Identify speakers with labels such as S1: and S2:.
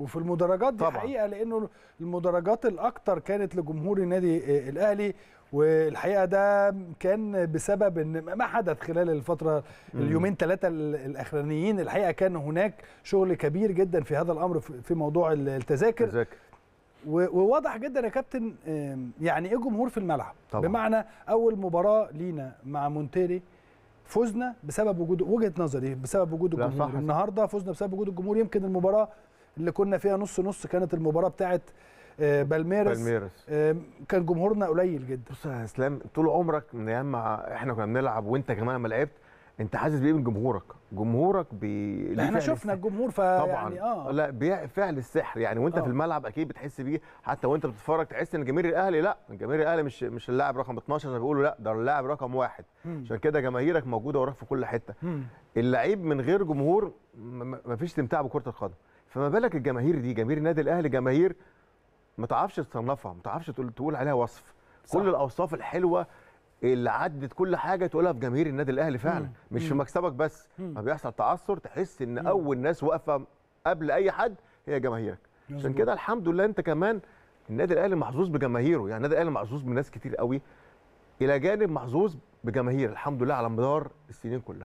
S1: وفي المدرجات دي طبعا. حقيقه لانه المدرجات الاكتر كانت لجمهور النادي آه، الاهلي والحقيقه ده كان بسبب ان ما حدث خلال الفتره اليومين ثلاثه الاخرانيين الحقيقه كان هناك شغل كبير جدا في هذا الامر في موضوع التذاكر تذاكر. وواضح جدا يا كابتن يعني ايه جمهور في الملعب طبعا. بمعنى اول مباراه لينا مع مونتيري فزنا بسبب وجود وجهه نظري بسبب وجود الجمهور النهارده فزنا بسبب وجود الجمهور يمكن المباراه اللي كنا فيها نص نص كانت المباراه بتاعه آه، بالميرس بالميرس آه، كان جمهورنا قليل
S2: جدا بص يا اسلام طول عمرك من ايام ما احنا كنا بنلعب وانت كمان لما لعبت انت حاسس بايه من جمهورك جمهورك بي احنا شفنا الجمهور ف طبعا اه لا فعل السحر يعني وانت آه. في الملعب اكيد بتحس بيه حتى وانت بتتفرج تحس ان جماهير الاهلي لا جماهير الاهلي مش مش اللاعب رقم 12 زي ما بيقولوا لا ده اللاعب رقم واحد عشان كده جماهيرك موجوده وراك في كل حته اللعيب من غير جمهور ما فيش استمتاع بكره القدم فما بالك الجماهير دي جماهير النادي الاهلي جماهير ما تعرفش تصنفها ما تعرفش تقول تقول عليها وصف صح. كل الاوصاف الحلوه اللي عدت كل حاجه تقولها في جماهير النادي الاهلي فعلا مم. مش مم. في مكسبك بس ما بيحصل تعثر تحس ان مم. اول ناس واقفه قبل اي حد هي جماهيرك عشان كده الحمد لله انت كمان النادي الاهلي محظوظ بجماهيره يعني النادي الاهلي محظوظ بناس كتير قوي الى جانب محظوظ بجماهير الحمد لله على مدار السنين كلها